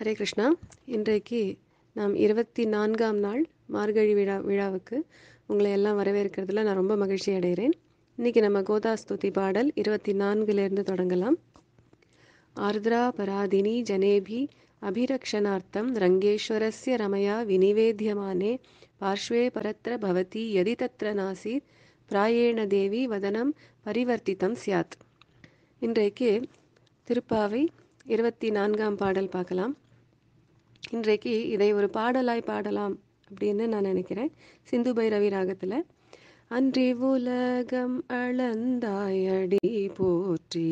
ஹரே கிருஷ்ணா இன்றைக்கு நாம் இருபத்தி நான்காம் நாள் மார்கழி விழா விழாவுக்கு உங்களை எல்லாம் வரவேற்கிறதுல நான் ரொம்ப மகிழ்ச்சி அடைகிறேன் இன்றைக்கி நம்ம கோதாஸ்துதி பாடல் இருபத்தி நான்கிலிருந்து தொடங்கலாம் ஆர்திரா பராதினி ஜனேபி அபிரக்ஷணார்த்தம் ரங்கேஸ்வரஸ்ய ரமயா வினிவேத்தியமானே பார்ஷ்வே பரத்திர பவதி எதி தத்ர நாசீத் பிராயேண தேவி வதனம் பரிவர்த்தித்தம் சியாத் இன்றைக்கு திருப்பாவை இருபத்தி நான்காம் பாடல் பார்க்கலாம் இன்றைக்கு இதை ஒரு பாடலாய் பாடலாம் அப்படின்னு நான் நினைக்கிறேன் சிந்து பைரவி ராகத்தில் அன்றி உலகம் அளந்தாயடி போற்றி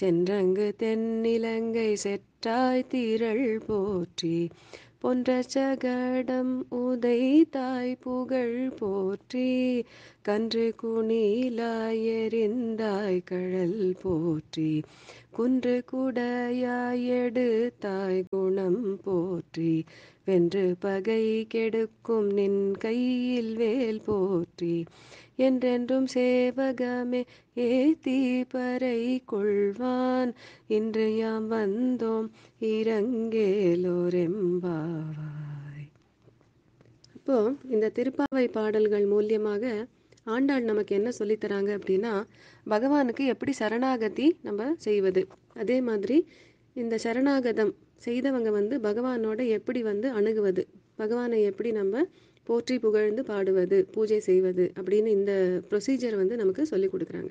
சென்றங்கு தென்னிலங்கை செற்றாய் திரள் போற்றி பொன்ற சகடம் உதை தாய் புகழ் போற்றி கன்று குணிலாயெறிந்தாய் கழல் போற்றி குன்று குடையாயெடுத்தாய் குணம் போற்றி வென்று பகை கெடுக்கும் நின் கையில் வேல் போற்றி என்றென்றும் சேவகமே ஏத்தி பறை கொள்வான் இன்று யாம் வந்தோம் இறங்கேலோரெம் இப்போ இந்த திருப்பாவை பாடல்கள் மூலியமாக ஆண்டாள் நமக்கு என்ன சொல்லித்தராங்க அப்படின்னா பகவானுக்கு எப்படி சரணாகதி நம்ம செய்வது அதே மாதிரி இந்த சரணாகதம் செய்தவங்க வந்து பகவானோட எப்படி வந்து அணுகுவது பகவானை எப்படி நம்ம போற்றி புகழ்ந்து பாடுவது பூஜை செய்வது அப்படின்னு இந்த ப்ரொசீஜர் வந்து நமக்கு சொல்லி கொடுக்குறாங்க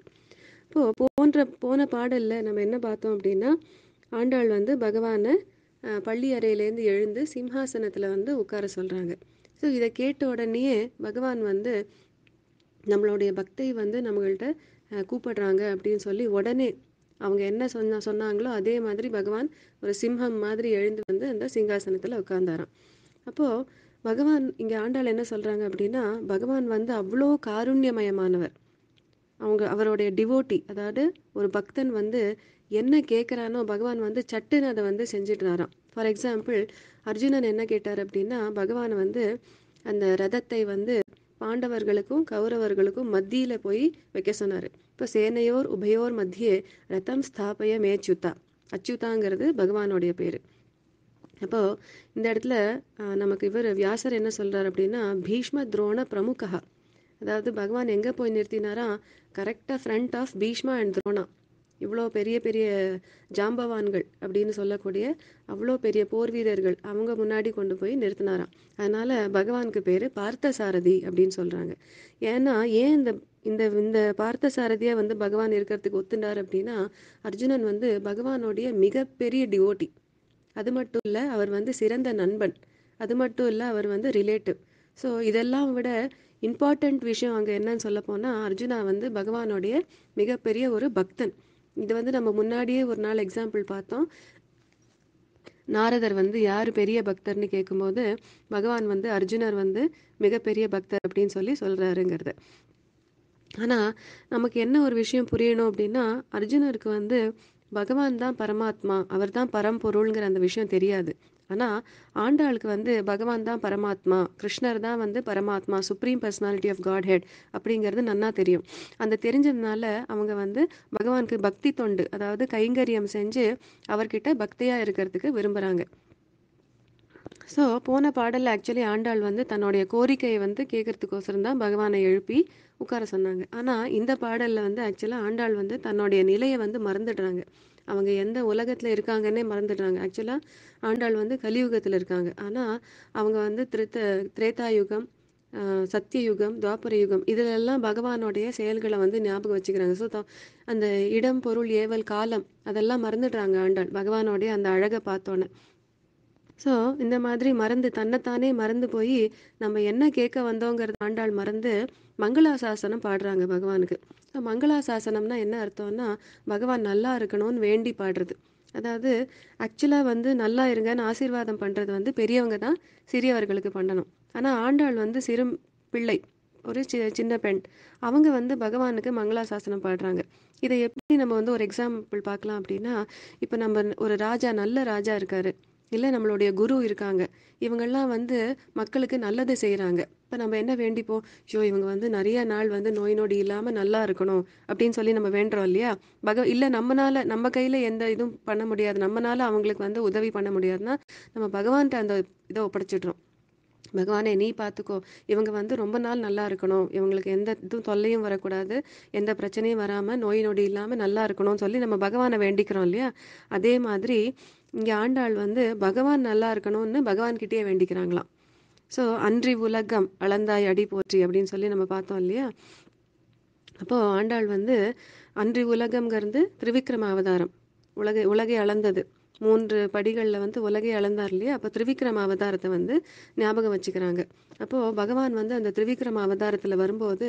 இப்போது போன்ற போன பாடலில் நம்ம என்ன பார்த்தோம் அப்படின்னா ஆண்டாள் வந்து பகவானை பள்ளி அறையிலேருந்து எழுந்து சிம்ஹாசனத்தில் வந்து உட்கார சொல்கிறாங்க ஸோ இதை கேட்ட உடனேயே பகவான் வந்து நம்மளுடைய பக்தை வந்து நம்மள்கிட்ட கூப்பிடுறாங்க அப்படின்னு சொல்லி உடனே அவங்க என்ன சொன்ன சொன்னாங்களோ அதே மாதிரி பகவான் ஒரு சிம்ஹம் மாதிரி எழுந்து வந்து அந்த சிங்காசனத்தில் உட்கார்ந்தாராம் அப்போது பகவான் இங்கே ஆண்டாள் என்ன சொல்கிறாங்க அப்படின்னா பகவான் வந்து அவ்வளோ காருண்யமயமானவர் அவங்க அவருடைய டிவோட்டி அதாவது ஒரு பக்தன் வந்து என்ன கேட்குறானோ பகவான் வந்து சட்டுன்னு அதை வந்து செஞ்சிடுறாராம் ஃபார் எக்ஸாம்பிள் அர்ஜுனன் என்ன கேட்டார் அப்படின்னா பகவான் வந்து அந்த ரதத்தை வந்து பாண்டவர்களுக்கும் கௌரவர்களுக்கும் மத்தியில் போய் வைக்க சொன்னார் இப்போ சேனையோர் உபயோர் மத்தியே ரத்தம் ஸ்தாபய மேச்சுதா அச்சுதாங்கிறது பகவானுடைய பேர் அப்போது இந்த இடத்துல நமக்கு இவர் வியாசர் என்ன சொல்கிறார் அப்படின்னா பீஷ்ம துரோண பிரமுகா அதாவது பகவான் எங்கே போய் நிறுத்தினாரா கரெக்டாக front of Bhishma and Drona இவ்வளோ பெரிய பெரிய ஜாம்பவான்கள் அப்படின்னு சொல்லக்கூடிய அவ்வளோ பெரிய போர் வீரர்கள் அவங்க முன்னாடி கொண்டு போய் நிறுத்தினாராம் அதனால் பகவானுக்கு பேர் பார்த்தசாரதி அப்படின்னு சொல்கிறாங்க ஏன்னா ஏன் இந்த இந்த இந்த பார்த்தசாரதியை வந்து பகவான் இருக்கிறதுக்கு ஒத்துண்டார் அப்படின்னா அர்ஜுனன் வந்து பகவானுடைய மிகப்பெரிய டிவோட்டி அது மட்டும் இல்லை அவர் வந்து சிறந்த நண்பன் அது மட்டும் இல்லை அவர் வந்து ரிலேட்டிவ் ஸோ இதெல்லாம் விட இம்பார்ட்டண்ட் விஷயம் அங்கே என்னன்னு சொல்ல போனால் அர்ஜுனா வந்து பகவானுடைய மிகப்பெரிய ஒரு பக்தன் இது வந்து நம்ம முன்னாடியே ஒரு நாள் எக்ஸாம்பிள் பார்த்தோம் நாரதர் வந்து யார் பெரிய பக்தர்னு கேட்கும்போது பகவான் வந்து அர்ஜுனர் வந்து மிகப்பெரிய பக்தர் அப்படின்னு சொல்லி சொல்கிறாருங்கிறது ஆனால் நமக்கு என்ன ஒரு விஷயம் புரியணும் அப்படின்னா அர்ஜுனருக்கு வந்து பகவான் தான் பரமாத்மா அவர் தான் பரம்பொருள்ங்கிற அந்த விஷயம் தெரியாது ஆனால் ஆண்டாளுக்கு வந்து பகவான் தான் பரமாத்மா கிருஷ்ணர் தான் வந்து பரமாத்மா supreme personality of Godhead அப்படிங்கிறது நன்னா தெரியும் அந்த தெரிஞ்சதுனால அவங்க வந்து பகவானுக்கு பக்தி தொண்டு அதாவது கைங்கரியம் செஞ்சு அவர்கிட்ட பக்தியாக இருக்கிறதுக்கு விரும்புகிறாங்க ஸோ போன பாடலில் ஆக்சுவலி ஆண்டாள் வந்து தன்னுடைய கோரிக்கையை வந்து கேட்கறதுக்கோசரம் தான் பகவானை எழுப்பி உட்கார சொன்னாங்க ஆனால் இந்த பாடலில் வந்து ஆக்சுவலாக ஆண்டாள் வந்து தன்னுடைய நிலையை வந்து மறந்துடுறாங்க அவங்க எந்த உலகத்தில் இருக்காங்கன்னே மறந்துடுறாங்க ஆக்சுவலாக ஆண்டாள் வந்து கலியுகத்தில் இருக்காங்க ஆனால் அவங்க வந்து திருத்த திரேதா யுகம் சத்தியயுகம் துவாபர யுகம் இதிலெல்லாம் பகவானுடைய செயல்களை வந்து ஞாபகம் வச்சுக்கிறாங்க ஸோ அந்த இடம் பொருள் ஏவல் காலம் அதெல்லாம் மறந்துடுறாங்க ஆண்டாள் பகவானுடைய அந்த அழகை பார்த்தோன்னே ஸோ இந்த மாதிரி மறந்து தன்னைத்தானே மறந்து போய் நம்ம என்ன கேட்க வந்தோங்கிறது ஆண்டாள் மறந்து மங்களாசாசனம் பாடுறாங்க பகவானுக்கு ஸோ மங்களாசாசனம்னா என்ன அர்த்தம்னா பகவான் நல்லா இருக்கணும்னு வேண்டி பாடுறது அதாவது ஆக்சுவலாக வந்து நல்லா இருங்கன்னு ஆசீர்வாதம் பண்ணுறது வந்து பெரியவங்க தான் சிறியவர்களுக்கு பண்ணணும் ஆனால் ஆண்டாள் வந்து சிறு பிள்ளை ஒரு சி சின்ன பெண் அவங்க வந்து பகவானுக்கு மங்களாசாசனம் பாடுறாங்க இதை எப்படி நம்ம வந்து ஒரு எக்ஸாம்பிள் பார்க்கலாம் அப்படின்னா இப்போ நம்ம ஒரு ராஜா நல்ல ராஜா இருக்காரு இல்லை நம்மளுடைய குரு இருக்காங்க இவங்கெல்லாம் வந்து மக்களுக்கு நல்லது செய்கிறாங்க இப்போ நம்ம என்ன வேண்டிப்போம் ஷோ இவங்க வந்து நிறைய நாள் வந்து நோய் நொடி இல்லாமல் நல்லா இருக்கணும் அப்படின்னு சொல்லி நம்ம வேண்டுறோம் இல்லையா பக இல்லை நம்மனால நம்ம கையில் எந்த இதுவும் பண்ண முடியாது நம்மனால அவங்களுக்கு வந்து உதவி பண்ண முடியாதுன்னா நம்ம பகவான்கிட்ட அந்த இதை ஒப்படைச்சிடுறோம் பகவானே நீ பார்த்துக்கோ இவங்க வந்து ரொம்ப நாள் நல்லா இருக்கணும் இவங்களுக்கு எந்த இதுவும் தொல்லையும் வரக்கூடாது எந்த பிரச்சனையும் வராமல் நோய் நொடி இல்லாமல் நல்லா இருக்கணும்னு சொல்லி நம்ம பகவானை வேண்டிக்கிறோம் இல்லையா அதே மாதிரி இங்கே ஆண்டாள் வந்து பகவான் நல்லா இருக்கணும்னு பகவான்கிட்டயே வேண்டிக்கிறாங்களாம் ஸோ அன்றி உலகம் அளந்தாய் அடி போற்றி அப்படின்னு சொல்லி நம்ம பார்த்தோம் இல்லையா அப்போது ஆண்டாள் வந்து அன்றி உலகம்ங்கிறது திருவிக்ரம அவதாரம் உலகை உலகை அளந்தது மூன்று படிகளில் வந்து உலகை அளந்தார் இல்லையா அப்போ திரிவிக்ரம அவதாரத்தை வந்து ஞாபகம் வச்சுக்கிறாங்க அப்போது பகவான் வந்து அந்த திரிவிக்ரம அவதாரத்தில் வரும்போது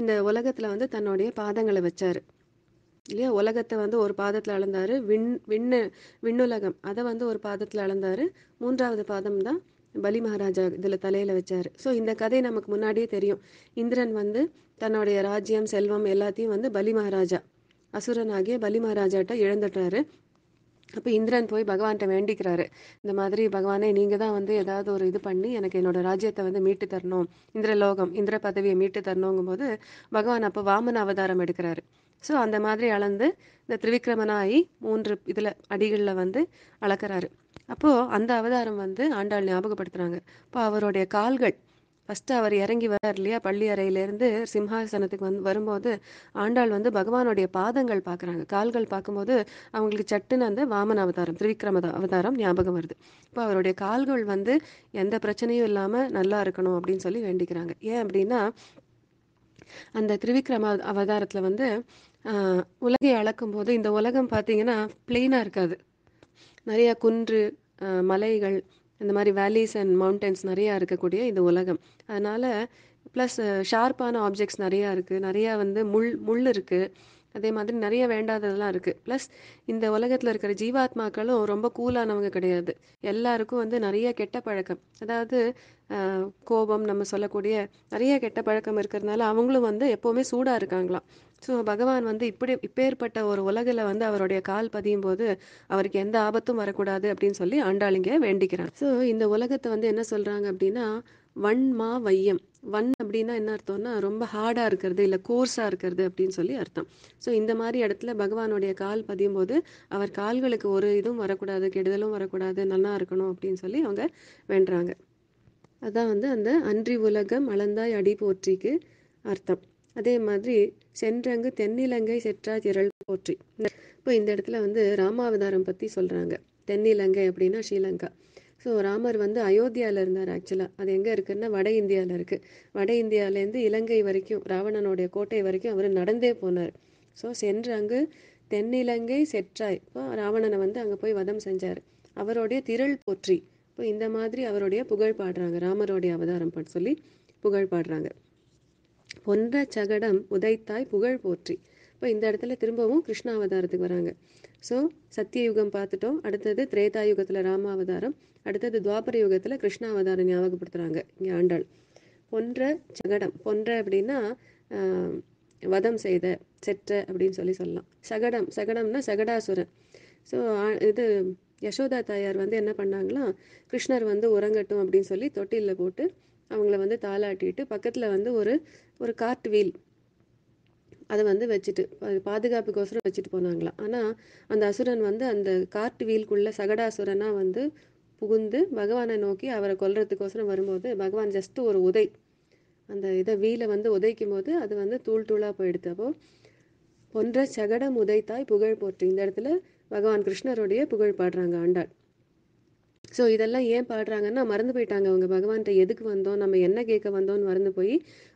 இந்த உலகத்தில் வந்து தன்னுடைய பாதங்களை வச்சார் இல்லையா உலகத்தை வந்து ஒரு பாதத்தில் அளந்தார் விண் விண்ண விண்ணுலகம் அதை வந்து ஒரு பாதத்தில் அளந்தார் மூன்றாவது பாதம் தான் பலி மகாராஜா இதில் தலையில் வச்சார் ஸோ இந்த கதை நமக்கு முன்னாடியே தெரியும் இந்திரன் வந்து தன்னுடைய ராஜ்யம் செல்வம் எல்லாத்தையும் வந்து பலி மகாராஜா அசுரனாகிய பலி மகாராஜாட்ட இழந்துட்டாரு அப்போ இந்திரன் போய் பகவான்கிட்ட வேண்டிக்கிறாரு இந்த மாதிரி பகவானே நீங்கள் தான் வந்து ஏதாவது ஒரு இது பண்ணி எனக்கு என்னோட ராஜ்யத்தை வந்து மீட்டு தரணும் இந்திரலோகம் இந்திர பதவியை மீட்டு தரணுங்கும்போது பகவான் அப்போ வாமன அவதாரம் எடுக்கிறாரு ஸோ அந்த மாதிரி அளந்து இந்த திரிவிக்ரமனாயி மூன்று இதில் அடிகளில் வந்து அளக்கிறாரு அப்போது அந்த அவதாரம் வந்து ஆண்டாள் ஞாபகப்படுத்துகிறாங்க இப்போ அவருடைய கால்கள் ஃபஸ்ட்டு அவர் இறங்கி வர்றார் இல்லையா பள்ளி அறையிலேருந்து சிம்ஹாசனத்துக்கு வந்து வரும்போது ஆண்டாள் வந்து பகவானுடைய பாதங்கள் பார்க்குறாங்க கால்கள் பார்க்கும்போது அவங்களுக்கு சட்டுன்னு அந்த வாமன அவதாரம் திரிவிக்ரம அவதாரம் ஞாபகம் வருது இப்போ அவருடைய கால்கள் வந்து எந்த பிரச்சனையும் இல்லாமல் நல்லா இருக்கணும் அப்படின்னு சொல்லி வேண்டிக்கிறாங்க ஏன் அப்படின்னா அந்த திரிவிக்ரம அவதாரத்தில் வந்து உலகை அளக்கும் போது இந்த உலகம் பார்த்தீங்கன்னா பிளெயினாக இருக்காது நிறையா குன்று மலைகள் இந்த மாதிரி வேலிஸ் அண்ட் மவுண்டன்ஸ் நிறையா இருக்கக்கூடிய இது உலகம் அதனால் ப்ளஸ் ஷார்ப்பான ஆப்ஜெக்ட்ஸ் நிறையா இருக்குது நிறையா வந்து முள் முள் இருக்குது அதே மாதிரி நிறைய வேண்டாததெல்லாம் இருக்குது ப்ளஸ் இந்த உலகத்தில் இருக்கிற ஜீவாத்மாக்களும் ரொம்ப கூலானவங்க கிடையாது எல்லாருக்கும் வந்து நிறைய கெட்ட பழக்கம் அதாவது கோபம் நம்ம சொல்லக்கூடிய நிறைய கெட்ட பழக்கம் இருக்கிறதுனால அவங்களும் வந்து எப்போவுமே சூடாக இருக்காங்களாம் ஸோ பகவான் வந்து இப்படி இப்பேற்பட்ட ஒரு உலகில் வந்து அவருடைய கால் பதியும் போது அவருக்கு எந்த ஆபத்தும் வரக்கூடாது அப்படின்னு சொல்லி ஆண்டாளிங்க வேண்டிக்கிறான் ஸோ இந்த உலகத்தை வந்து என்ன சொல்கிறாங்க அப்படின்னா வன் மா வையம் வன் அப்படின்னா என்ன அர்த்தம்னா ரொம்ப ஹார்டாக இருக்கிறது இல்லை கோர்ஸாக இருக்கிறது அப்படின்னு சொல்லி அர்த்தம் ஸோ இந்த மாதிரி இடத்துல பகவானுடைய கால் பதியும் போது அவர் கால்களுக்கு ஒரு இதுவும் வரக்கூடாது கெடுதலும் வரக்கூடாது நல்லா இருக்கணும் அப்படின்னு சொல்லி அவங்க வேண்டுறாங்க அதான் வந்து அந்த அன்றி உலகம் அளந்தாய் அடி போற்றிக்கு அர்த்தம் அதே மாதிரி சென்றங்கு தென்னிலங்கை செற்றா திரள் போற்றி இப்போ இந்த இடத்துல வந்து ராமாவதாரம் பற்றி சொல்கிறாங்க தென்னிலங்கை அப்படின்னா ஸ்ரீலங்கா ஸோ ராமர் வந்து அயோத்தியாவில் இருந்தார் ஆக்சுவலாக அது எங்கே இருக்குதுன்னா வட இந்தியாவில் இருக்குது வட இந்தியாவிலேருந்து இலங்கை வரைக்கும் ராவணனுடைய கோட்டை வரைக்கும் அவர் நடந்தே போனார் ஸோ சென்று அங்கு தென்னிலங்கை செற்றாய் இப்போ ராவணனை வந்து அங்கே போய் வதம் செஞ்சார் அவருடைய திரள் போற்றி இப்போ இந்த மாதிரி அவருடைய புகழ் பாடுறாங்க ராமருடைய அவதாரம் பாட்டு சொல்லி புகழ் பாடுறாங்க பொன்ற சகடம் உதைத்தாய் புகழ் போற்றி இப்போ இந்த இடத்துல திரும்பவும் அவதாரத்துக்கு வராங்க ஸோ சத்தியயுகம் பார்த்துட்டோம் அடுத்தது திரேதா யுகத்தில் ராமாவதாரம் அடுத்தது துவாபர யுகத்தில் கிருஷ்ணாவதாரம் ஞாபகப்படுத்துகிறாங்க இங்கே ஆண்டாள் பொன்ற சகடம் பொன்ற அப்படின்னா வதம் செய்த செற்ற அப்படின்னு சொல்லி சொல்லலாம் சகடம் சகடம்னா சகடாசுரன் ஸோ இது யசோதா தாயார் வந்து என்ன பண்ணாங்களாம் கிருஷ்ணர் வந்து உறங்கட்டும் அப்படின்னு சொல்லி தொட்டிலில் போட்டு அவங்கள வந்து தாளாட்டிட்டு பக்கத்தில் வந்து ஒரு ஒரு கார்ட் வீல் அதை வந்து வச்சுட்டு பாதுகாப்புக்கோசரம் வச்சுட்டு போனாங்களாம் ஆனால் அந்த அசுரன் வந்து அந்த காட்டு வீலுக்குள்ள சகடாசுரனாக வந்து புகுந்து பகவானை நோக்கி அவரை கொல்றதுக்கோசரம் வரும்போது பகவான் ஜஸ்ட் ஒரு உதை அந்த இதை வீலை வந்து உதைக்கும் போது அது வந்து தூள் தூளாக போயிடுது அப்போ பொன்ற சகடம் உதைத்தாய் புகழ் போற்று இந்த இடத்துல பகவான் கிருஷ்ணருடைய புகழ் பாடுறாங்க ஆண்டாள் ஸோ இதெல்லாம் ஏன் பாடுறாங்கன்னா மறந்து போயிட்டாங்க அவங்க பகவான்கிட்ட எதுக்கு வந்தோம் நம்ம என்ன கேட்க வந்தோம்னு மறந்து போய்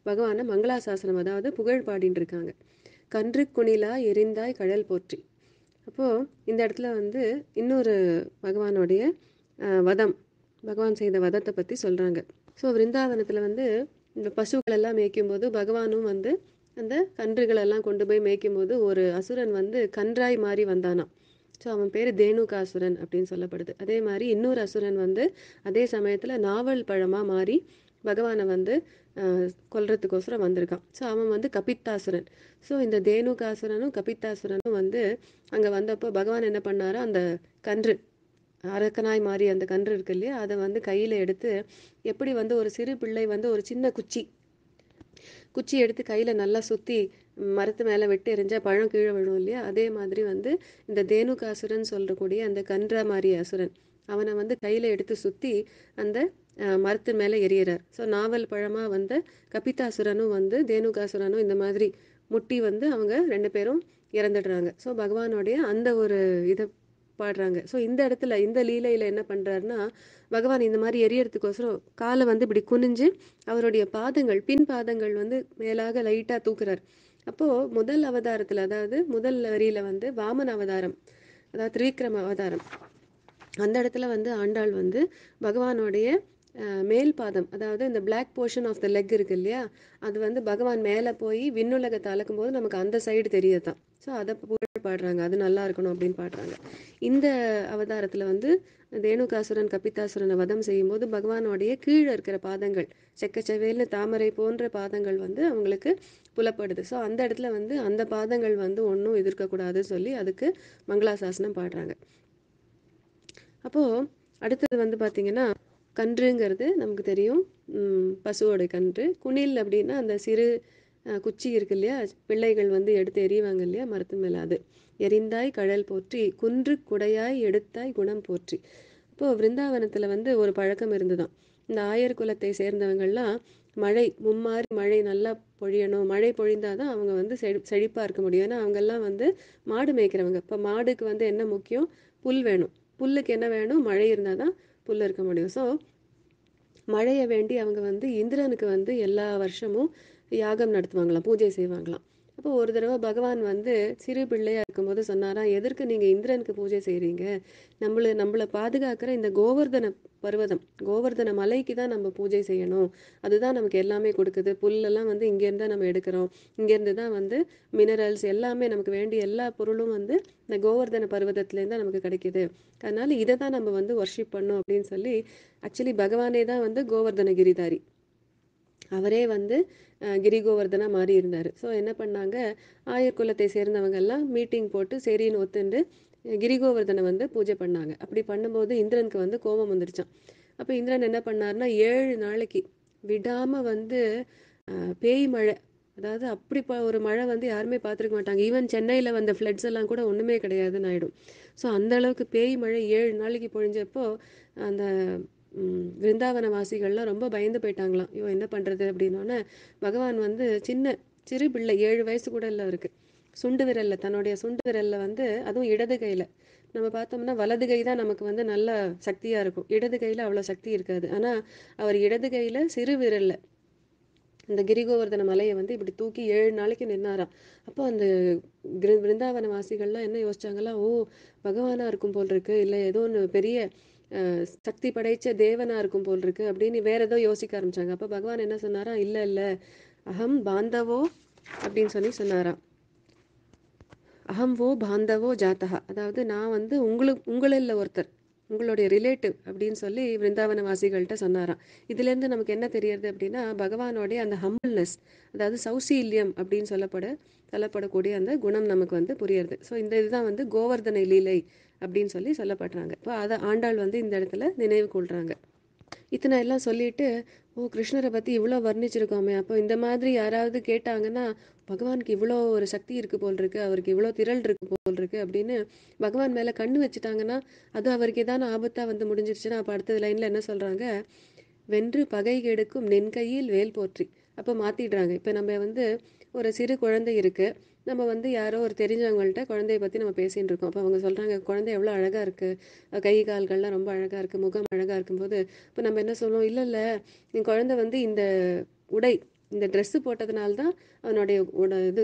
பகவானை மங்களாசாசனம் அதாவது புகழ் பாடிட்டு இருக்காங்க கன்று குணிலா எரிந்தாய் கடல் போற்றி அப்போது இந்த இடத்துல வந்து இன்னொரு பகவானுடைய வதம் பகவான் செய்த வதத்தை பற்றி சொல்கிறாங்க ஸோ விருந்தாவனத்தில் வந்து இந்த பசுக்கள் எல்லாம் மேய்க்கும் போது பகவானும் வந்து அந்த கன்றுகளெல்லாம் கொண்டு போய் மேய்க்கும் போது ஒரு அசுரன் வந்து கன்றாய் மாறி வந்தானாம் ஸோ அவன் பேர் தேனுகாசுரன் அப்படின்னு சொல்லப்படுது அதே மாதிரி இன்னொரு அசுரன் வந்து அதே சமயத்தில் நாவல் பழமாக மாறி பகவானை வந்து கொல்றதுக்கோசரம் வந்திருக்கான் ஸோ அவன் வந்து கபித்தாசுரன் ஸோ இந்த தேனுகாசுரனும் கபித்தாசுரனும் வந்து அங்கே வந்தப்போ பகவான் என்ன பண்ணாரோ அந்த கன்று அரக்கனாய் மாறி அந்த கன்று இருக்கு இல்லையா அதை வந்து கையில் எடுத்து எப்படி வந்து ஒரு சிறு பிள்ளை வந்து ஒரு சின்ன குச்சி குச்சி எடுத்து கையில் நல்லா சுற்றி மரத்து மேலே வெட்டு எரிஞ்சால் பழம் கீழே விழும் இல்லையா அதே மாதிரி வந்து இந்த தேனுகாசுரன் சொல்லக்கூடிய அந்த கன்றா மாதிரி அசுரன் அவனை வந்து கையில் எடுத்து சுற்றி அந்த மரத்து மேலே எரியறார் ஸோ நாவல் பழமாக வந்த கபிதாசுரனும் வந்து தேனுகாசுரனும் இந்த மாதிரி முட்டி வந்து அவங்க ரெண்டு பேரும் இறந்துடுறாங்க ஸோ பகவானுடைய அந்த ஒரு இதை பாடுறாங்க ஸோ இந்த இடத்துல இந்த லீலையில் என்ன பண்ணுறாருன்னா பகவான் இந்த மாதிரி எரியறதுக்கோசரம் காலை வந்து இப்படி குனிஞ்சு அவருடைய பாதங்கள் பின் பாதங்கள் வந்து மேலாக லைட்டாக தூக்குறார் அப்போது முதல் அவதாரத்தில் அதாவது முதல் வரியில் வந்து வாமன் அவதாரம் அதாவது திரிவிக்ரம அவதாரம் அந்த இடத்துல வந்து ஆண்டாள் வந்து பகவானுடைய மேல் பாதம் அதாவது இந்த black portion of the leg இருக்கு இல்லையா அது வந்து பகவான் மேலே போய் விண்ணுலகத்தை அளக்கும் போது நமக்கு அந்த சைடு தெரியுது தான் ஸோ அதை பாடுறாங்க அது நல்லா இருக்கணும் அப்படின்னு பாடுறாங்க இந்த அவதாரத்தில் வந்து தேனுகாசுரன் கபிதாசுரனை வதம் செய்யும்போது பகவானுடைய கீழே இருக்கிற பாதங்கள் செக்கச்சவேல்னு தாமரை போன்ற பாதங்கள் வந்து அவங்களுக்கு புலப்படுது ஸோ அந்த இடத்துல வந்து அந்த பாதங்கள் வந்து ஒன்றும் எதிர்க்கக்கூடாதுன்னு சொல்லி அதுக்கு மங்களாசாசனம் பாடுறாங்க அப்போது அடுத்தது வந்து பார்த்திங்கன்னா கன்றுங்கிறது நமக்கு தெரியும் பசுவோட கன்று குணில் அப்படின்னா அந்த சிறு குச்சி இருக்கு இல்லையா பிள்ளைகள் வந்து எடுத்து எறிவாங்க இல்லையா மருத்து மேலே அது எரிந்தாய் கழல் போற்றி குன்று குடையாய் எடுத்தாய் குணம் போற்றி இப்போது விருந்தாவனத்தில் வந்து ஒரு பழக்கம் இருந்துதான் இந்த ஆயர் குலத்தை சேர்ந்தவங்கள்லாம் மழை மும்மாறி மழை நல்லா பொழியணும் மழை பொழிந்தால் தான் அவங்க வந்து செழி செழிப்பாக இருக்க முடியும் ஏன்னா அவங்கெல்லாம் வந்து மாடு மேய்க்கிறவங்க இப்போ மாடுக்கு வந்து என்ன முக்கியம் புல் வேணும் புல்லுக்கு என்ன வேணும் மழை இருந்தால் தான் புல் இருக்க முடியும் ஸோ மழையை வேண்டி அவங்க வந்து இந்திரனுக்கு வந்து எல்லா வருஷமும் யாகம் நடத்துவாங்களாம் பூஜை செய்வாங்களாம் அப்போ ஒரு தடவை பகவான் வந்து சிறு பிள்ளையாக இருக்கும்போது சொன்னாராம் எதற்கு நீங்கள் இந்திரனுக்கு பூஜை செய்கிறீங்க நம்மளை நம்மளை பாதுகாக்கிற இந்த கோவர்தன பர்வதம் கோவர்தன மலைக்கு தான் நம்ம பூஜை செய்யணும் அதுதான் நமக்கு எல்லாமே கொடுக்குது புல்லெல்லாம் வந்து இங்கேருந்து தான் நம்ம எடுக்கிறோம் இங்கேருந்து தான் வந்து மினரல்ஸ் எல்லாமே நமக்கு வேண்டிய எல்லா பொருளும் வந்து இந்த கோவர்தன பர்வதத்துலேருந்து தான் நமக்கு கிடைக்கிது அதனால் இதை தான் நம்ம வந்து ஒர்ஷிப் பண்ணும் அப்படின்னு சொல்லி ஆக்சுவலி பகவானே தான் வந்து கோவர்தன கிரிதாரி அவரே வந்து கிரிகோவர்தனாக மாறி இருந்தார் ஸோ என்ன பண்ணாங்க ஆயர் குலத்தை சேர்ந்தவங்கெல்லாம் மீட்டிங் போட்டு சரின்னு ஒத்துண்டு கிரிகோவர்தனை வந்து பூஜை பண்ணாங்க அப்படி பண்ணும்போது இந்திரனுக்கு வந்து கோபம் வந்துருச்சான் அப்போ இந்திரன் என்ன பண்ணார்னா ஏழு நாளைக்கு விடாமல் வந்து பேய் மழை அதாவது அப்படி ப ஒரு மழை வந்து யாருமே பார்த்துருக்க மாட்டாங்க ஈவன் சென்னையில் வந்த ஃப்ளட்ஸ் எல்லாம் கூட ஒன்றுமே கிடையாதுன்னு ஆகிடும் ஸோ அந்த அளவுக்கு பேய் மழை ஏழு நாளைக்கு பொழிஞ்சப்போ அந்த விருந்தாவனவாசிகள்லாம் வாசிகள்லாம் ரொம்ப பயந்து போயிட்டாங்களாம் ஐயோ என்ன பண்ணுறது அப்படின்னோடனே பகவான் வந்து சின்ன சிறு பிள்ளை ஏழு வயசு கூட இல்லை அவருக்கு சுண்டு விரலில் தன்னுடைய சுண்டு விரலில் வந்து அதுவும் இடது கையில் நம்ம பார்த்தோம்னா வலது கை தான் நமக்கு வந்து நல்ல சக்தியாக இருக்கும் இடது கையில் அவ்வளோ சக்தி இருக்காது ஆனால் அவர் இடது கையில் சிறு விரலில் இந்த கிரிகோவர்தன மலையை வந்து இப்படி தூக்கி ஏழு நாளைக்கு நின்னாராம் அப்போ அந்த கிரு பிருந்தாவன வாசிகள்லாம் என்ன யோசிச்சாங்களா ஓ பகவானாக இருக்கும் போல் இருக்கு இல்லை ஏதோ ஒன்று பெரிய சக்தி படைத்த தேவனாக இருக்கும் போல் இருக்குது அப்படின்னு வேற ஏதோ யோசிக்க ஆரம்பிச்சாங்க அப்போ பகவான் என்ன சொன்னாரா இல்லை இல்லை அகம் பாந்தவோ அப்படின்னு சொல்லி சொன்னாராம் அகம் வோ பாந்தவோ ஜாத்தகா அதாவது நான் வந்து உங்களுக்கு உங்களில் ஒருத்தர் உங்களுடைய ரிலேட்டிவ் அப்படின்னு சொல்லி விருந்தாவன வாசிகள்கிட்ட சொன்னாராம் இதுலேருந்து நமக்கு என்ன தெரியறது அப்படின்னா பகவானோடைய அந்த ஹம்பிள்னஸ் அதாவது சௌசீல்யம் அப்படின்னு சொல்லப்பட சொல்லப்படக்கூடிய அந்த குணம் நமக்கு வந்து புரியுறது ஸோ இந்த இதுதான் வந்து கோவர்தன லீலை அப்படின்னு சொல்லி சொல்லப்படுறாங்க இப்போ அதை ஆண்டாள் வந்து இந்த இடத்துல நினைவு கொள்கிறாங்க இத்தனை எல்லாம் சொல்லிட்டு ஓ கிருஷ்ணரை பற்றி இவ்வளோ வர்ணிச்சிருக்கோமே அப்போ இந்த மாதிரி யாராவது கேட்டாங்கன்னா பகவானுக்கு இவ்வளோ ஒரு சக்தி இருக்குது போல் இருக்கு அவருக்கு இவ்வளோ திரள் இருக்கு போல் இருக்கு அப்படின்னு பகவான் மேலே கண்ணு வச்சுட்டாங்கன்னா அது அவருக்கு ஏதான ஆபத்தாக வந்து முடிஞ்சிருச்சுன்னா அப்போ அடுத்தது லைனில் என்ன சொல்கிறாங்க வென்று பகை கெடுக்கும் நென்கையில் வேல் போற்றி அப்போ மாற்றிடுறாங்க இப்போ நம்ம வந்து ஒரு சிறு குழந்தை இருக்குது நம்ம வந்து யாரோ ஒரு தெரிஞ்சவங்கள்ட்ட குழந்தைய பற்றி நம்ம பேசிகிட்டு இருக்கோம் அப்போ அவங்க சொல்கிறாங்க குழந்தை எவ்வளோ அழகாக இருக்குது கை கால்கள்லாம் ரொம்ப அழகாக இருக்குது முகம் அழகாக இருக்கும்போது இப்போ நம்ம என்ன சொல்லுவோம் இல்லை இல்லை என் குழந்தை வந்து இந்த உடை இந்த ட்ரெஸ்ஸு போட்டதுனால்தான் அவனுடைய உட இது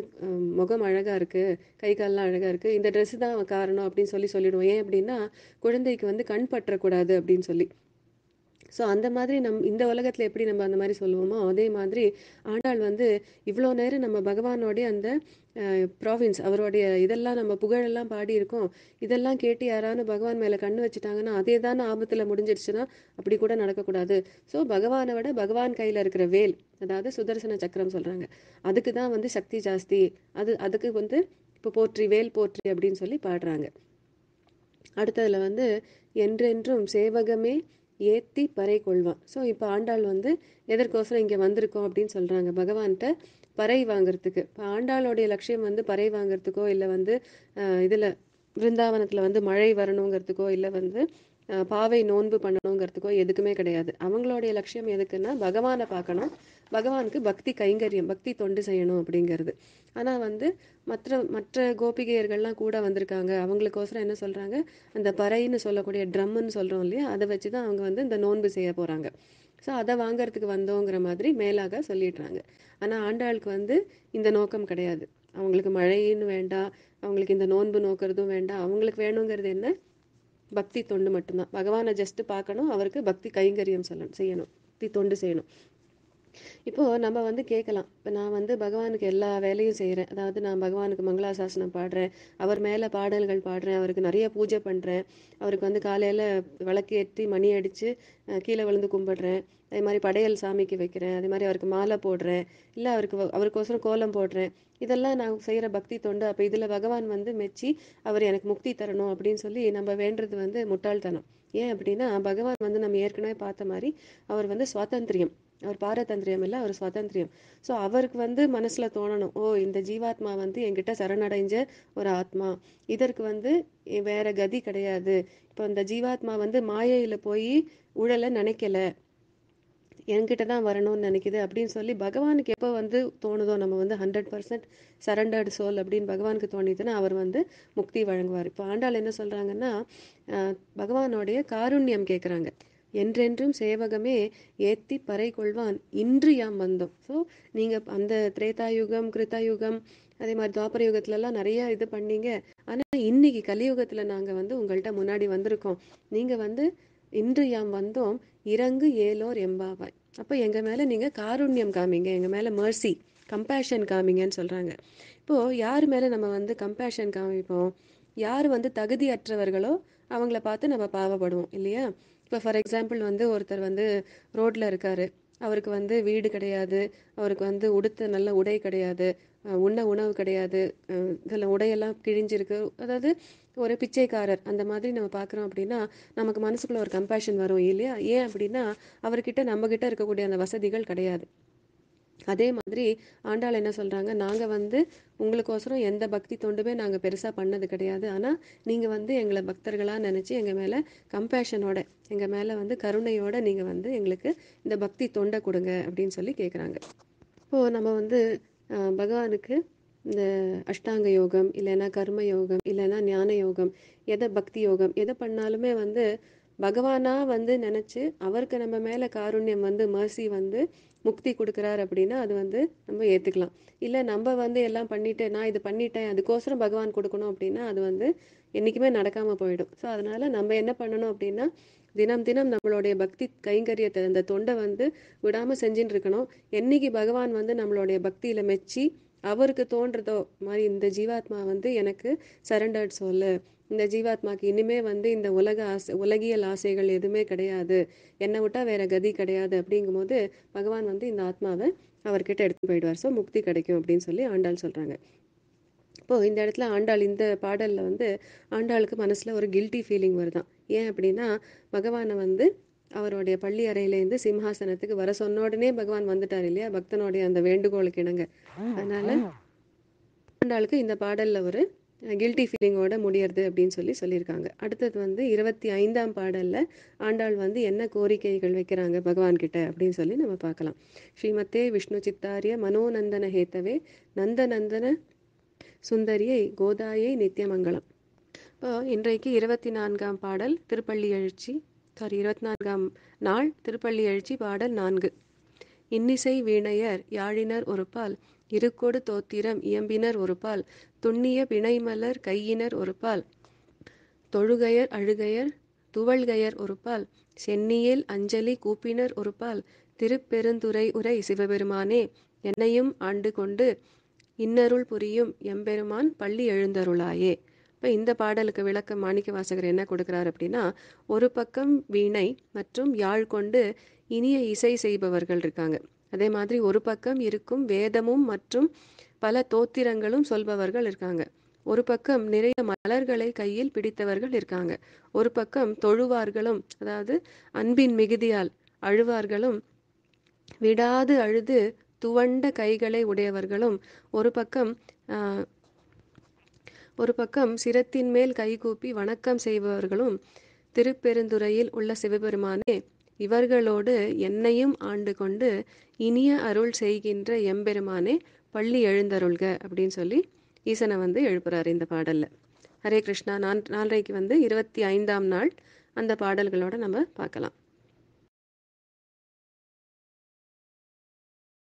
முகம் அழகாக இருக்குது கை கால்லாம் அழகாக இருக்குது இந்த ட்ரெஸ்ஸு தான் அவன் காரணம் அப்படின்னு சொல்லி சொல்லிவிடுவோம் ஏன் அப்படின்னா குழந்தைக்கு வந்து கண் பற்றக்கூடாது அப்படின்னு சொல்லி ஸோ அந்த மாதிரி நம் இந்த உலகத்தில் எப்படி நம்ம அந்த மாதிரி சொல்லுவோமோ அதே மாதிரி ஆனால் வந்து இவ்வளோ நேரம் நம்ம பகவானோடைய அந்த ப்ராவின்ஸ் அவருடைய இதெல்லாம் நம்ம புகழெல்லாம் பாடியிருக்கோம் இதெல்லாம் கேட்டு யாரானு பகவான் மேலே கண்ணு வச்சுட்டாங்கன்னா அதே தானே ஆபத்தில் முடிஞ்சிடுச்சுன்னா அப்படி கூட நடக்கக்கூடாது ஸோ பகவானை விட பகவான் கையில் இருக்கிற வேல் அதாவது சுதர்சன சக்கரம் சொல்கிறாங்க அதுக்கு தான் வந்து சக்தி ஜாஸ்தி அது அதுக்கு வந்து இப்போ போற்றி வேல் போற்றி அப்படின்னு சொல்லி பாடுறாங்க அடுத்ததில் வந்து என்றென்றும் சேவகமே ஏற்றி பறை கொள்வான் ஸோ இப்போ ஆண்டாள் வந்து எதற்கோசரம் இங்கே வந்திருக்கோம் அப்படின்னு சொல்கிறாங்க பகவான்கிட்ட பறை வாங்குறதுக்கு இப்போ ஆண்டாளுடைய லட்சியம் வந்து பறை வாங்குறதுக்கோ இல்லை வந்து இதில் பிருந்தாவனத்தில் வந்து மழை வரணுங்கிறதுக்கோ இல்லை வந்து பாவை நோன்பு பண்ணணுங்கிறதுக்கோ எதுக்குமே கிடையாது அவங்களுடைய லட்சியம் எதுக்குன்னா பகவானை பார்க்கணும் பகவானுக்கு பக்தி கைங்கரியம் பக்தி தொண்டு செய்யணும் அப்படிங்கிறது ஆனால் வந்து மற்ற மற்ற கோபிகையர்கள்லாம் கூட வந்திருக்காங்க அவங்களுக்கோசரம் என்ன சொல்கிறாங்க அந்த பறைன்னு சொல்லக்கூடிய ட்ரம்முன்னு சொல்கிறோம் இல்லையா அதை வச்சு தான் அவங்க வந்து இந்த நோன்பு செய்ய போகிறாங்க ஸோ அதை வாங்கறதுக்கு வந்தோங்கிற மாதிரி மேலாக சொல்லிடுறாங்க ஆனால் ஆண்டாளுக்கு வந்து இந்த நோக்கம் கிடையாது அவங்களுக்கு மழைன்னு வேண்டாம் அவங்களுக்கு இந்த நோன்பு நோக்கிறதும் வேண்டாம் அவங்களுக்கு வேணுங்கிறது என்ன பக்தி தொண்டு மட்டும்தான் பகவானை ஜஸ்ட் பார்க்கணும் அவருக்கு பக்தி கைங்கரியம் சொல்லணும் செய்யணும் பக்தி தொண்டு செய்யணும் இப்போது நம்ம வந்து கேட்கலாம் இப்போ நான் வந்து பகவானுக்கு எல்லா வேலையும் செய்கிறேன் அதாவது நான் பகவானுக்கு மங்களாசாசனம் பாடுறேன் அவர் மேலே பாடல்கள் பாடுறேன் அவருக்கு நிறைய பூஜை பண்ணுறேன் அவருக்கு வந்து காலையில் விளக்கேற்றி மணி அடித்து கீழே விழுந்து கும்பிடுறேன் அதே மாதிரி படையல் சாமிக்கு வைக்கிறேன் அதே மாதிரி அவருக்கு மாலை போடுறேன் இல்லை அவருக்கு அவருக்கோசரம் கோலம் போடுறேன் இதெல்லாம் நான் செய்கிற பக்தி தொண்டு அப்போ இதில் பகவான் வந்து மெச்சி அவர் எனக்கு முக்தி தரணும் அப்படின்னு சொல்லி நம்ம வேண்டுறது வந்து முட்டாள்தனம் ஏன் அப்படின்னா பகவான் வந்து நம்ம ஏற்கனவே பார்த்த மாதிரி அவர் வந்து சுவாதந்திரியம் அவர் பாரதந்திரியம் இல்லை அவர் சுவாதந்திரியம் ஸோ அவருக்கு வந்து மனசில் தோணணும் ஓ இந்த ஜீவாத்மா வந்து என்கிட்ட சரணடைஞ்ச ஒரு ஆத்மா இதற்கு வந்து வேற கதி கிடையாது இப்போ இந்த ஜீவாத்மா வந்து மாயையில் போய் உழலை நினைக்கல என்கிட்ட தான் வரணும்னு நினைக்குது அப்படின்னு சொல்லி பகவானுக்கு எப்போ வந்து தோணுதோ நம்ம வந்து ஹண்ட்ரட் பர்சன்ட் சரண்டர்டு சோல் அப்படின்னு பகவானுக்கு தோணிதுன்னா அவர் வந்து முக்தி வழங்குவார் இப்போ ஆண்டாள் என்ன சொல்கிறாங்கன்னா பகவானோடைய காருண்யம் கேட்குறாங்க என்றென்றும் சேவகமே ஏத்தி பறை கொள்வான் இன்று யாம் வந்தோம் ஸோ நீங்கள் அந்த திரேதாயுகம் கிருத்தாயுகம் அதே மாதிரி துவாபர யுகத்துலலாம் நிறைய இது பண்ணீங்க ஆனால் இன்னைக்கு கலியுகத்தில் நாங்கள் வந்து உங்கள்கிட்ட முன்னாடி வந்திருக்கோம் நீங்கள் வந்து இன்று யாம் வந்தோம் இறங்கு ஏலோர் எம்பாவாய் அப்போ எங்கள் மேலே நீங்கள் காருண்யம் காமிங்க எங்கள் மேலே மர்சி கம்பேஷன் காமிங்கன்னு சொல்கிறாங்க இப்போது யார் மேலே நம்ம வந்து கம்பேஷன் காமிப்போம் யார் வந்து தகுதியற்றவர்களோ அவங்கள பார்த்து நம்ம பாவப்படுவோம் இல்லையா இப்போ ஃபார் எக்ஸாம்பிள் வந்து ஒருத்தர் வந்து ரோட்டில் இருக்கார் அவருக்கு வந்து வீடு கிடையாது அவருக்கு வந்து உடுத்த நல்ல உடை கிடையாது உண்ண உணவு கிடையாது இதில் உடையெல்லாம் கிழிஞ்சிருக்கு அதாவது ஒரு பிச்சைக்காரர் அந்த மாதிரி நம்ம பார்க்குறோம் அப்படின்னா நமக்கு மனசுக்குள்ளே ஒரு கம்பேஷன் வரும் இல்லையா ஏன் அப்படின்னா அவர்கிட்ட நம்மக்கிட்ட இருக்கக்கூடிய அந்த வசதிகள் கிடையாது அதே மாதிரி ஆண்டாள் என்ன சொல்கிறாங்க நாங்கள் வந்து உங்களுக்கோசரம் எந்த பக்தி தொண்டுமே நாங்கள் பெருசாக பண்ணது கிடையாது ஆனால் நீங்கள் வந்து எங்களை பக்தர்களாக நினச்சி எங்கள் மேலே கம்பேஷனோட எங்கள் மேலே வந்து கருணையோட நீங்கள் வந்து எங்களுக்கு இந்த பக்தி தொண்டை கொடுங்க அப்படின்னு சொல்லி கேட்குறாங்க இப்போது நம்ம வந்து பகவானுக்கு இந்த அஷ்டாங்க யோகம் இல்லைன்னா கர்ம யோகம் இல்லைன்னா ஞான யோகம் எதை பக்தி யோகம் எதை பண்ணாலுமே வந்து பகவானாக வந்து நினச்சி அவருக்கு நம்ம மேலே காருண்யம் வந்து மர்சி வந்து முக்தி கொடுக்குறாரு அப்படின்னா அது வந்து நம்ம ஏற்றுக்கலாம் இல்லை நம்ம வந்து எல்லாம் பண்ணிட்டு நான் இது பண்ணிட்டேன் அதுக்கோசரம் பகவான் கொடுக்கணும் அப்படின்னா அது வந்து என்றைக்குமே நடக்காமல் போயிடும் ஸோ அதனால் நம்ம என்ன பண்ணணும் அப்படின்னா தினம் தினம் நம்மளுடைய பக்தி கைங்கரியத்தை அந்த தொண்டை வந்து விடாமல் செஞ்சுட்டு இருக்கணும் என்றைக்கு பகவான் வந்து நம்மளுடைய பக்தியில் மெச்சி அவருக்கு தோன்றதோ மாதிரி இந்த ஜீவாத்மா வந்து எனக்கு சரண்டர்ட் சொல்லு இந்த ஜீவாத்மாக்கு இனிமே வந்து இந்த உலக ஆசை உலகியல் ஆசைகள் எதுவுமே கிடையாது என்னை விட்டால் வேற கதி கிடையாது அப்படிங்கும் போது பகவான் வந்து இந்த ஆத்மாவை அவர்கிட்ட எடுத்து போயிடுவார் ஸோ முக்தி கிடைக்கும் அப்படின்னு சொல்லி ஆண்டாள் சொல்கிறாங்க இப்போது இந்த இடத்துல ஆண்டாள் இந்த பாடலில் வந்து ஆண்டாளுக்கு மனசில் ஒரு கில்ட்டி ஃபீலிங் வருதான் ஏன் அப்படின்னா பகவானை வந்து அவருடைய பள்ளி அறையிலேருந்து சிம்ஹாசனத்துக்கு வர சொன்ன உடனே பகவான் வந்துட்டார் இல்லையா பக்தனுடைய அந்த வேண்டுகோளுக்கு இணங்க அதனால ஆண்டாளுக்கு இந்த பாடலில் ஒரு கில்ட்டி ஃபீலிங்கோட முடியறது அப்படின்னு சொல்லி சொல்லியிருக்காங்க அடுத்தது வந்து இருபத்தி ஐந்தாம் பாடலில் ஆண்டாள் வந்து என்ன கோரிக்கைகள் வைக்கிறாங்க பகவான்கிட்ட அப்படின்னு சொல்லி நம்ம பார்க்கலாம் ஸ்ரீமத்தே விஷ்ணு சித்தாரிய மனோநந்தன ஹேத்தவே நந்தநந்தன சுந்தரியை கோதாயை நித்தியமங்கலம் இப்போ இன்றைக்கு இருபத்தி நான்காம் பாடல் திருப்பள்ளி எழுச்சி சாரி இருபத்தி நான்காம் நாள் திருப்பள்ளி எழுச்சி பாடல் நான்கு இன்னிசை வீணையர் யாழினர் ஒருபால் இருக்கொடு தோத்திரம் இயம்பினர் ஒருபால் துண்ணிய பிணைமலர் கையினர் ஒருபால் தொழுகையர் அழுகையர் துவள்கையர் ஒருபால் சென்னியில் அஞ்சலி கூப்பினர் ஒருபால் திருப்பெருந்துரை உரை சிவபெருமானே என்னையும் ஆண்டு கொண்டு இன்னருள் புரியும் எம்பெருமான் பள்ளி எழுந்தருளாயே இப்போ இந்த பாடலுக்கு விளக்க மாணிக்க வாசகர் என்ன கொடுக்குறாரு அப்படின்னா ஒரு பக்கம் வீணை மற்றும் யாழ் கொண்டு இனிய இசை செய்பவர்கள் இருக்காங்க அதே மாதிரி ஒரு பக்கம் இருக்கும் வேதமும் மற்றும் பல தோத்திரங்களும் சொல்பவர்கள் இருக்காங்க ஒரு பக்கம் நிறைய மலர்களை கையில் பிடித்தவர்கள் இருக்காங்க ஒரு பக்கம் தொழுவார்களும் அதாவது அன்பின் மிகுதியால் அழுவார்களும் விடாது அழுது துவண்ட கைகளை உடையவர்களும் ஒரு பக்கம் ஒரு பக்கம் சிரத்தின் மேல் கைகூப்பி வணக்கம் செய்பவர்களும் திருப்பெருந்துறையில் உள்ள சிவபெருமானே இவர்களோடு என்னையும் ஆண்டு கொண்டு இனிய அருள் செய்கின்ற எம்பெருமானே பள்ளி எழுந்தருள்க அப்படின்னு சொல்லி ஈசனை வந்து எழுப்புறாரு இந்த பாடலில் ஹரே கிருஷ்ணா நான் நாளைக்கு வந்து இருபத்தி ஐந்தாம் நாள் அந்த பாடல்களோட நம்ம பார்க்கலாம்